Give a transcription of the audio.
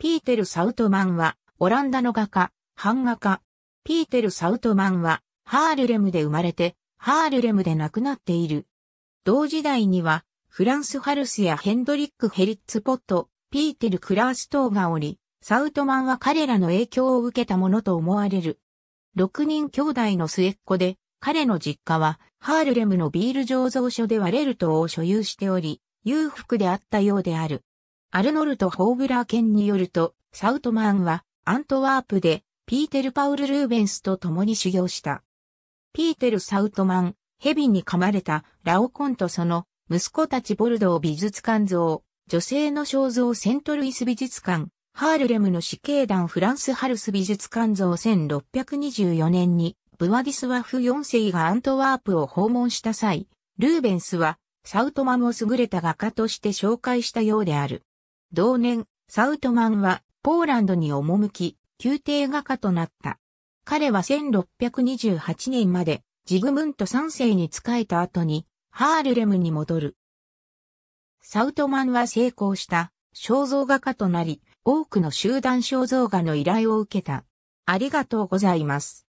ピーテル・サウトマンは、オランダの画家、版画家。ピーテル・サウトマンは、ハールレムで生まれて、ハールレムで亡くなっている。同時代には、フランス・ハルスやヘンドリック・ヘリッツ・ポット、ピーテル・クラース等がおり、サウトマンは彼らの影響を受けたものと思われる。6人兄弟の末っ子で、彼の実家は、ハールレムのビール醸造所ではレルトを所有しており、裕福であったようである。アルノルト・ホーブラー県によると、サウトマンはアントワープでピーテル・パウル・ルーベンスと共に修行した。ピーテル・サウトマン、ヘビに噛まれたラオコンとその息子たちボルドー美術館像、女性の肖像セントルイス美術館、ハールレムの死刑団フランスハルス美術館像1624年に、ブワディスワフ4世がアントワープを訪問した際、ルーベンスはサウトマンを優れた画家として紹介したようである。同年、サウトマンはポーランドに赴き、宮廷画家となった。彼は1628年までジグムント3世に仕えた後にハールレムに戻る。サウトマンは成功した肖像画家となり、多くの集団肖像画の依頼を受けた。ありがとうございます。